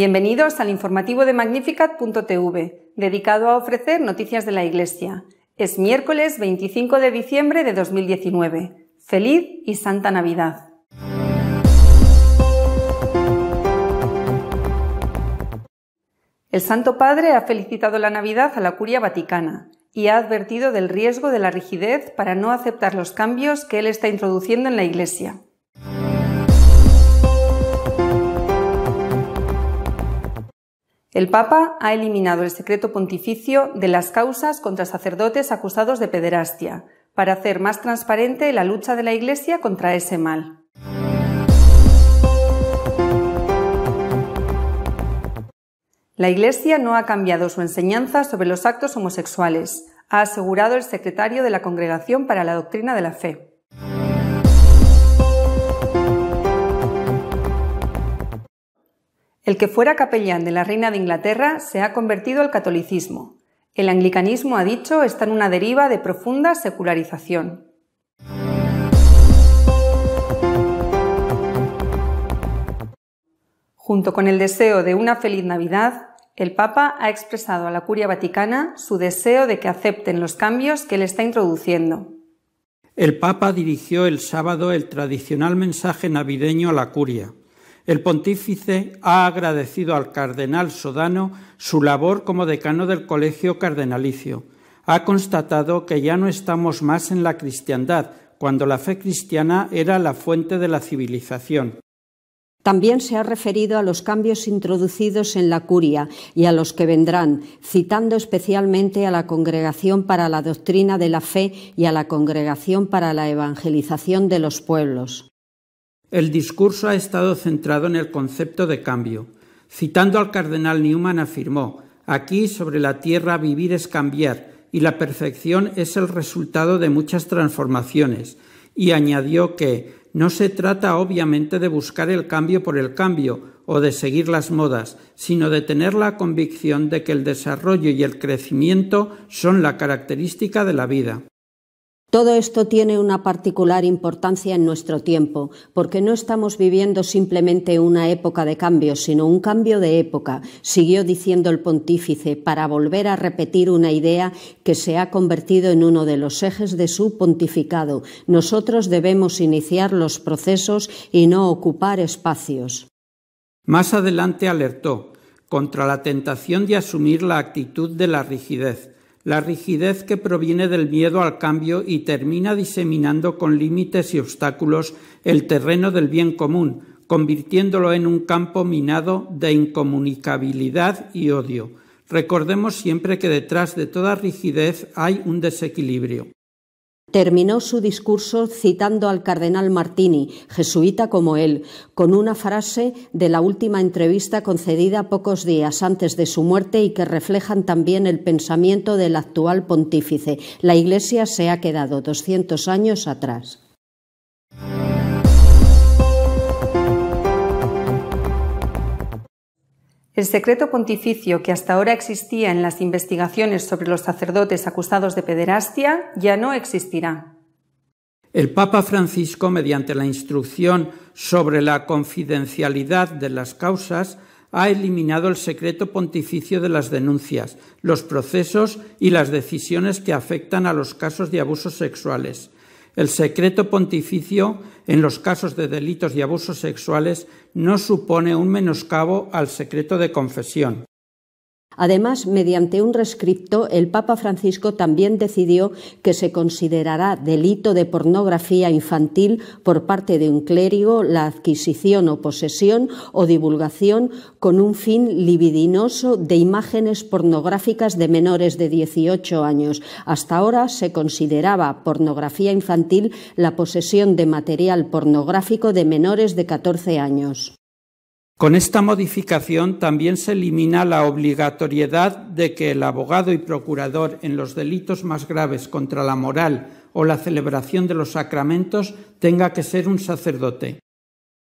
Bienvenidos al informativo de Magnificat.tv, dedicado a ofrecer noticias de la Iglesia. Es miércoles 25 de diciembre de 2019. Feliz y Santa Navidad. El Santo Padre ha felicitado la Navidad a la Curia Vaticana y ha advertido del riesgo de la rigidez para no aceptar los cambios que él está introduciendo en la Iglesia. El Papa ha eliminado el secreto pontificio de las causas contra sacerdotes acusados de pederastia, para hacer más transparente la lucha de la Iglesia contra ese mal. La Iglesia no ha cambiado su enseñanza sobre los actos homosexuales, ha asegurado el secretario de la Congregación para la Doctrina de la Fe. El que fuera capellán de la Reina de Inglaterra se ha convertido al catolicismo. El anglicanismo, ha dicho, está en una deriva de profunda secularización. Junto con el deseo de una feliz Navidad, el Papa ha expresado a la Curia Vaticana su deseo de que acepten los cambios que le está introduciendo. El Papa dirigió el sábado el tradicional mensaje navideño a la Curia el pontífice ha agradecido al cardenal Sodano su labor como decano del Colegio Cardenalicio. Ha constatado que ya no estamos más en la cristiandad, cuando la fe cristiana era la fuente de la civilización. También se ha referido a los cambios introducidos en la curia y a los que vendrán, citando especialmente a la Congregación para la Doctrina de la Fe y a la Congregación para la Evangelización de los Pueblos. El discurso ha estado centrado en el concepto de cambio. Citando al cardenal Newman afirmó, aquí sobre la tierra vivir es cambiar, y la perfección es el resultado de muchas transformaciones, y añadió que no se trata obviamente de buscar el cambio por el cambio o de seguir las modas, sino de tener la convicción de que el desarrollo y el crecimiento son la característica de la vida. Todo esto tiene una particular importancia en nuestro tiempo, porque no estamos viviendo simplemente una época de cambio, sino un cambio de época, siguió diciendo el pontífice, para volver a repetir una idea que se ha convertido en uno de los ejes de su pontificado. Nosotros debemos iniciar los procesos y no ocupar espacios. Más adelante alertó contra la tentación de asumir la actitud de la rigidez la rigidez que proviene del miedo al cambio y termina diseminando con límites y obstáculos el terreno del bien común, convirtiéndolo en un campo minado de incomunicabilidad y odio. Recordemos siempre que detrás de toda rigidez hay un desequilibrio. Terminó su discurso citando al cardenal Martini, jesuita como él, con una frase de la última entrevista concedida pocos días antes de su muerte y que reflejan también el pensamiento del actual pontífice. La Iglesia se ha quedado 200 años atrás. El secreto pontificio que hasta ahora existía en las investigaciones sobre los sacerdotes acusados de pederastia ya no existirá. El Papa Francisco, mediante la instrucción sobre la confidencialidad de las causas, ha eliminado el secreto pontificio de las denuncias, los procesos y las decisiones que afectan a los casos de abusos sexuales. El secreto pontificio en los casos de delitos y abusos sexuales no supone un menoscabo al secreto de confesión. Además, mediante un rescripto, el Papa Francisco también decidió que se considerará delito de pornografía infantil por parte de un clérigo la adquisición o posesión o divulgación con un fin libidinoso de imágenes pornográficas de menores de 18 años. Hasta ahora se consideraba pornografía infantil la posesión de material pornográfico de menores de 14 años. Con esta modificación también se elimina la obligatoriedad de que el abogado y procurador en los delitos más graves contra la moral o la celebración de los sacramentos tenga que ser un sacerdote.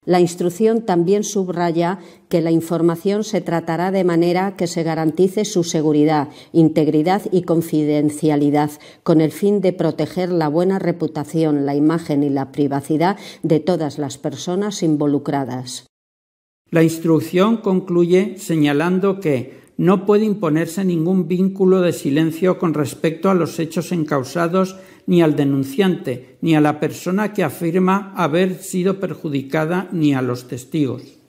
La instrucción también subraya que la información se tratará de manera que se garantice su seguridad, integridad y confidencialidad, con el fin de proteger la buena reputación, la imagen y la privacidad de todas las personas involucradas. La instrucción concluye señalando que no puede imponerse ningún vínculo de silencio con respecto a los hechos encausados ni al denunciante, ni a la persona que afirma haber sido perjudicada, ni a los testigos.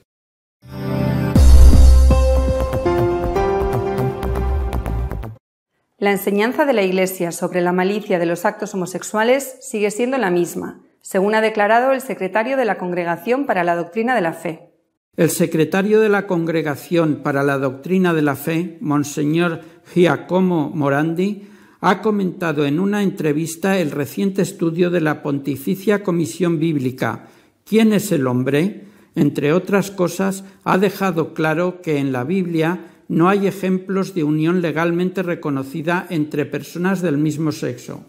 La enseñanza de la Iglesia sobre la malicia de los actos homosexuales sigue siendo la misma, según ha declarado el secretario de la Congregación para la Doctrina de la Fe. El secretario de la Congregación para la Doctrina de la Fe, Monseñor Giacomo Morandi, ha comentado en una entrevista el reciente estudio de la Pontificia Comisión Bíblica, ¿Quién es el hombre? Entre otras cosas, ha dejado claro que en la Biblia no hay ejemplos de unión legalmente reconocida entre personas del mismo sexo.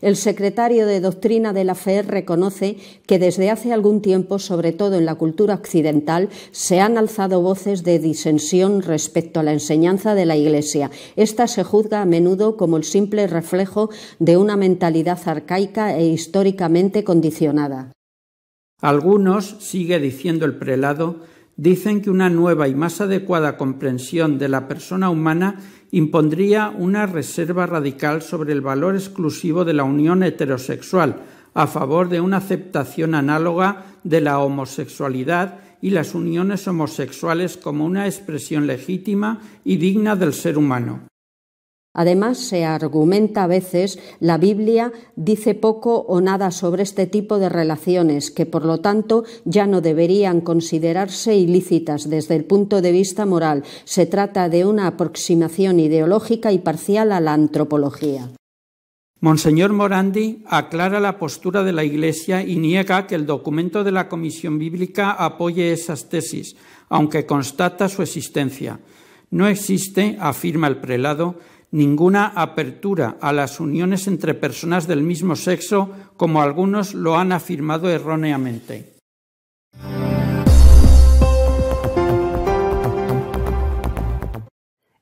El secretario de Doctrina de la Fe reconoce que desde hace algún tiempo, sobre todo en la cultura occidental, se han alzado voces de disensión respecto a la enseñanza de la Iglesia. Esta se juzga a menudo como el simple reflejo de una mentalidad arcaica e históricamente condicionada. Algunos, sigue diciendo el prelado, dicen que una nueva y más adecuada comprensión de la persona humana impondría una reserva radical sobre el valor exclusivo de la unión heterosexual, a favor de una aceptación análoga de la homosexualidad y las uniones homosexuales como una expresión legítima y digna del ser humano. Además, se argumenta a veces la Biblia dice poco o nada sobre este tipo de relaciones que, por lo tanto, ya no deberían considerarse ilícitas desde el punto de vista moral. Se trata de una aproximación ideológica y parcial a la antropología. Monseñor Morandi aclara la postura de la Iglesia y niega que el documento de la Comisión Bíblica apoye esas tesis, aunque constata su existencia. No existe, afirma el prelado, ninguna apertura a las uniones entre personas del mismo sexo, como algunos lo han afirmado erróneamente.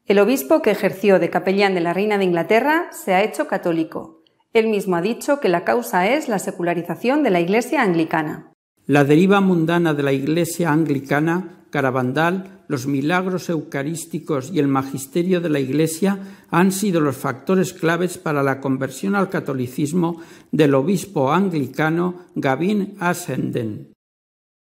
El obispo que ejerció de capellán de la Reina de Inglaterra se ha hecho católico. Él mismo ha dicho que la causa es la secularización de la Iglesia anglicana. La deriva mundana de la Iglesia anglicana Carabandal, los milagros eucarísticos y el magisterio de la Iglesia han sido los factores claves para la conversión al catolicismo del obispo anglicano Gavin Ascenden.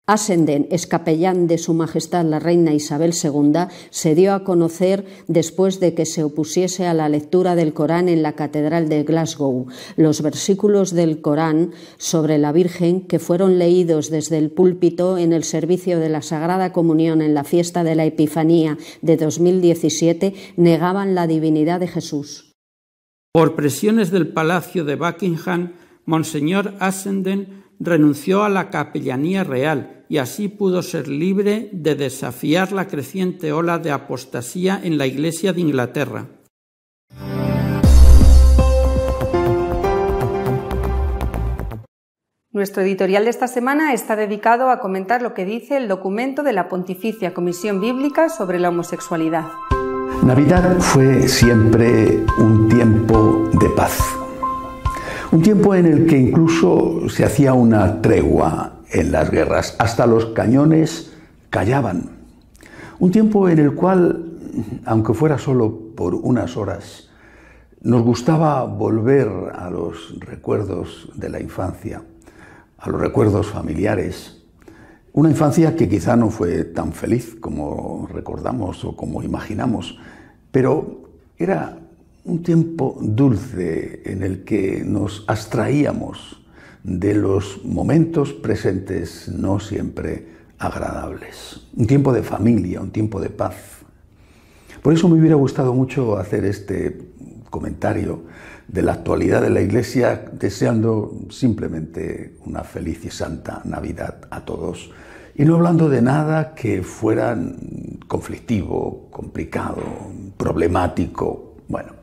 Asenden, escapellán capellán de Su Majestad la Reina Isabel II, se dio a conocer después de que se opusiese a la lectura del Corán en la Catedral de Glasgow. Los versículos del Corán sobre la Virgen, que fueron leídos desde el púlpito en el servicio de la Sagrada Comunión en la fiesta de la Epifanía de 2017, negaban la divinidad de Jesús. Por presiones del Palacio de Buckingham, Monseñor Ascenden renunció a la capellanía real y así pudo ser libre de desafiar la creciente ola de apostasía en la Iglesia de Inglaterra. Nuestro editorial de esta semana está dedicado a comentar lo que dice el documento de la Pontificia Comisión Bíblica sobre la homosexualidad. Navidad fue siempre un tiempo de paz un tiempo en el que incluso se hacía una tregua en las guerras, hasta los cañones callaban. Un tiempo en el cual, aunque fuera solo por unas horas, nos gustaba volver a los recuerdos de la infancia, a los recuerdos familiares. Una infancia que quizá no fue tan feliz como recordamos o como imaginamos, pero era un tiempo dulce en el que nos abstraíamos de los momentos presentes no siempre agradables. Un tiempo de familia, un tiempo de paz. Por eso me hubiera gustado mucho hacer este comentario de la actualidad de la Iglesia, deseando simplemente una feliz y santa Navidad a todos. Y no hablando de nada que fuera conflictivo, complicado, problemático. Bueno,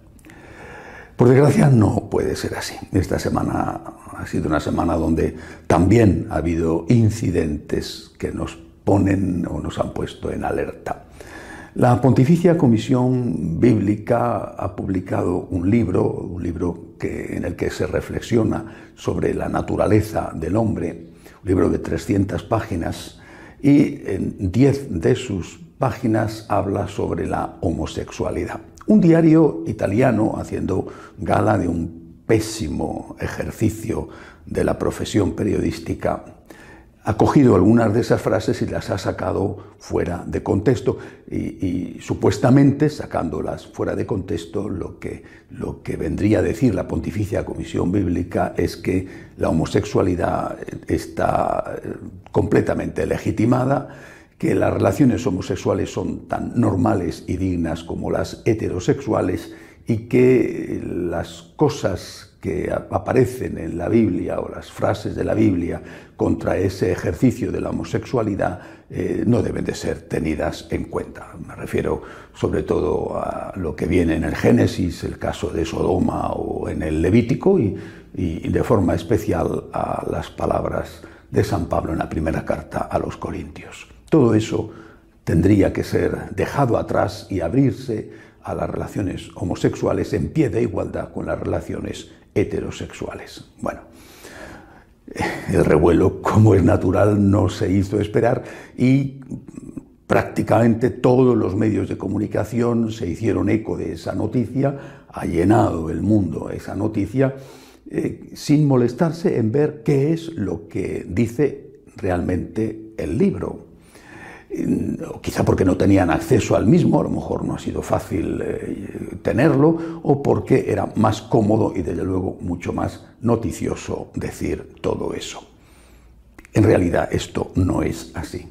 por desgracia no puede ser así. Esta semana ha sido una semana donde también ha habido incidentes que nos ponen o nos han puesto en alerta. La Pontificia Comisión Bíblica ha publicado un libro, un libro en el que se reflexiona sobre la naturaleza del hombre, un libro de 300 páginas, y en 10 de sus páginas habla sobre la homosexualidad. Un diario italiano, haciendo gala de un pésimo ejercicio de la profesión periodística, ha cogido algunas de esas frases y las ha sacado fuera de contexto y, supuestamente sacándolas fuera de contexto lo que, lo que vendría a decir la pontificia comisión bíblica es que la homosexualidad está eh, completamente legitimada, que las relaciones homosexuales son tan normales y dignas como las heterosexuales y que las cosas que aparecen en la Biblia o las frases de la Biblia contra ese ejercicio de la homosexualidad eh, no deben de ser tenidas en cuenta. Me refiero sobre todo a lo que viene en el Génesis, el caso de Sodoma o en el Levítico y de forma especial a las palabras de San Pablo en la primera carta a los Corintios. Todo eso tendría que ser dejado atrás y abrirse a las relaciones homosexuales en pie de igualdad con las relaciones heterosexuales. Bueno, el revuelo, como es natural, no se hizo esperar y prácticamente todos los medios de comunicación se hicieron eco de esa noticia, ha llenado el mundo esa noticia, eh, sin molestarse en ver qué es lo que dice realmente el libro quizá porque no tenían acceso al mismo, a lo mejor no ha sido fácil eh, tenerlo, o porque era más cómodo y desde luego mucho más noticioso decir todo eso. En realidad esto no es así.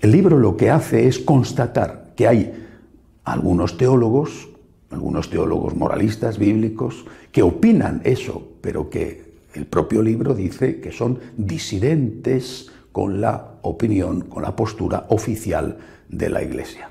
El libro lo que hace es constatar que hay algunos teólogos, algunos teólogos moralistas bíblicos, que opinan eso, pero que el propio libro dice que son disidentes con la opinión, con la postura oficial de la Iglesia.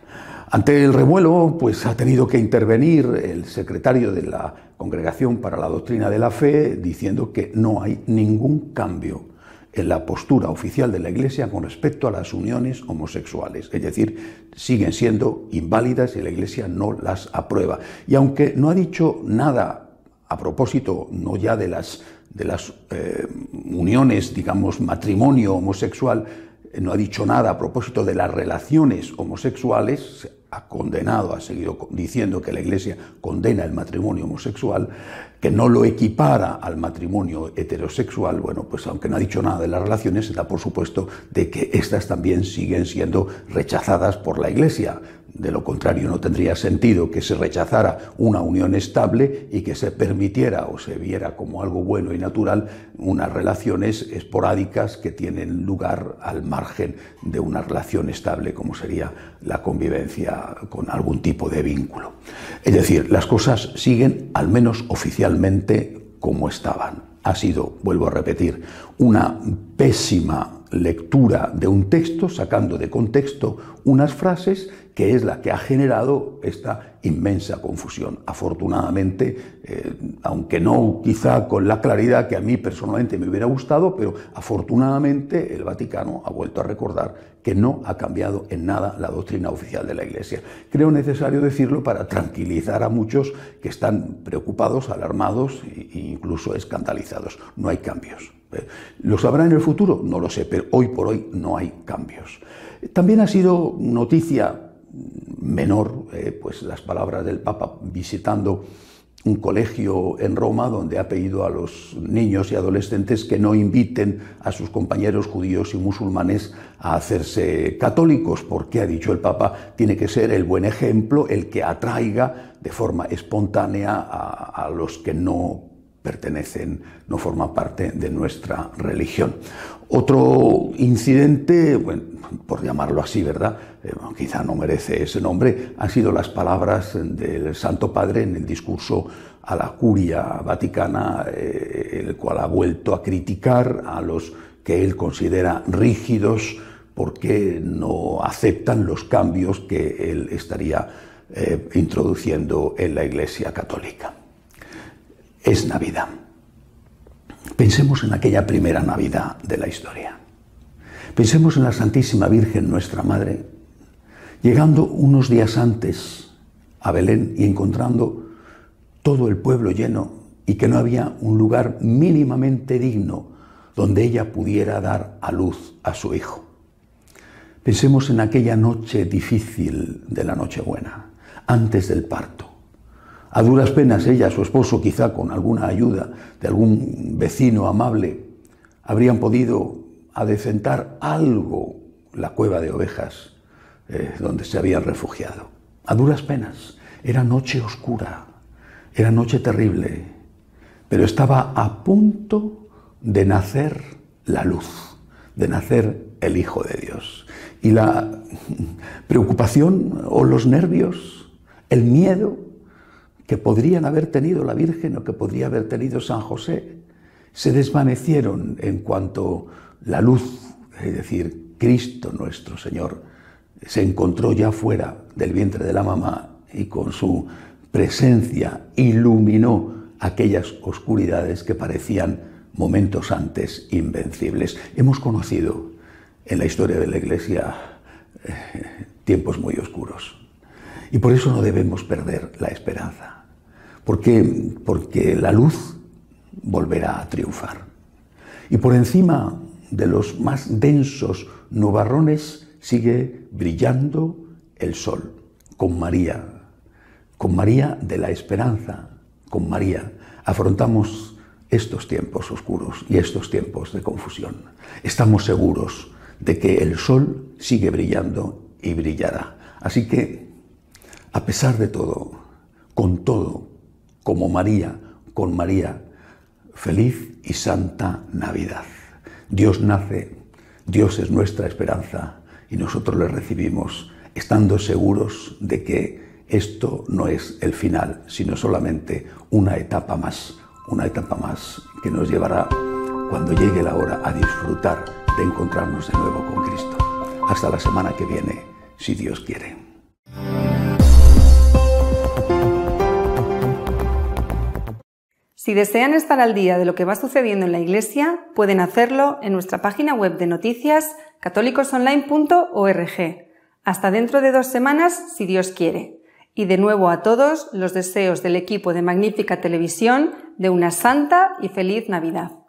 Ante el revuelo, pues ha tenido que intervenir el secretario de la Congregación para la Doctrina de la Fe diciendo que no hay ningún cambio en la postura oficial de la Iglesia con respecto a las uniones homosexuales. Es decir, siguen siendo inválidas y la Iglesia no las aprueba. Y aunque no ha dicho nada a propósito, no ya de las, de las eh, uniones, digamos, matrimonio homosexual, no ha dicho nada a propósito de las relaciones homosexuales, ha condenado, ha seguido diciendo que la Iglesia condena el matrimonio homosexual, que no lo equipara al matrimonio heterosexual, bueno, pues aunque no ha dicho nada de las relaciones, se da por supuesto de que éstas también siguen siendo rechazadas por la Iglesia. De lo contrario, no tendría sentido que se rechazara una unión estable y que se permitiera o se viera como algo bueno y natural unas relaciones esporádicas que tienen lugar al margen de una relación estable como sería la convivencia con algún tipo de vínculo. Es decir, las cosas siguen, al menos oficialmente, como estaban. Ha sido, vuelvo a repetir, una pésima lectura de un texto, sacando de contexto unas frases, que es la que ha generado esta inmensa confusión. Afortunadamente, eh, aunque no quizá con la claridad que a mí personalmente me hubiera gustado, pero afortunadamente el Vaticano ha vuelto a recordar que no ha cambiado en nada la doctrina oficial de la Iglesia. Creo necesario decirlo para tranquilizar a muchos que están preocupados, alarmados e incluso escandalizados. No hay cambios. Eh, ¿Lo sabrá en el futuro? No lo sé, pero hoy por hoy no hay cambios. También ha sido noticia menor, eh, pues las palabras del Papa visitando un colegio en Roma donde ha pedido a los niños y adolescentes que no inviten a sus compañeros judíos y musulmanes a hacerse católicos, porque, ha dicho el Papa, tiene que ser el buen ejemplo el que atraiga de forma espontánea a los que no pertenecen, no forman parte de nuestra religión. Otro incidente, bueno, por llamarlo así, ¿verdad? Eh, quizá no merece ese nombre, han sido las palabras del Santo Padre en el discurso a la curia vaticana, eh, el cual ha vuelto a criticar a los que él considera rígidos porque no aceptan los cambios que él estaría eh, introduciendo en la Iglesia Católica es Navidad. Pensemos en aquella primera Navidad de la historia. Pensemos en la Santísima Virgen, nuestra Madre, llegando unos días antes a Belén y encontrando todo el pueblo lleno y que no había un lugar mínimamente digno donde ella pudiera dar a luz a su hijo. Pensemos en aquella noche difícil de la Nochebuena, antes del parto, a duras penas ella, su esposo, quizá con alguna ayuda de algún vecino amable, habrían podido adecentar algo la cueva de ovejas eh, donde se habían refugiado. A duras penas. Era noche oscura, era noche terrible, pero estaba a punto de nacer la luz, de nacer el Hijo de Dios. Y la preocupación o los nervios, el miedo, que podrían haber tenido la Virgen o que podría haber tenido San José, se desvanecieron en cuanto la luz, es decir, Cristo nuestro Señor, se encontró ya fuera del vientre de la mamá y con su presencia iluminó aquellas oscuridades que parecían momentos antes invencibles. Hemos conocido en la historia de la Iglesia eh, tiempos muy oscuros y por eso no debemos perder la esperanza. Porque, porque la luz volverá a triunfar. Y por encima de los más densos nubarrones sigue brillando el sol, con María, con María de la esperanza, con María. Afrontamos estos tiempos oscuros y estos tiempos de confusión. Estamos seguros de que el sol sigue brillando y brillará. Así que, a pesar de todo, con todo, como María, con María. Feliz y santa Navidad. Dios nace, Dios es nuestra esperanza y nosotros le recibimos estando seguros de que esto no es el final, sino solamente una etapa más, una etapa más que nos llevará cuando llegue la hora a disfrutar de encontrarnos de nuevo con Cristo. Hasta la semana que viene, si Dios quiere. Si desean estar al día de lo que va sucediendo en la Iglesia, pueden hacerlo en nuestra página web de noticias católicosonline.org. Hasta dentro de dos semanas, si Dios quiere. Y de nuevo a todos los deseos del equipo de Magnífica Televisión de una santa y feliz Navidad.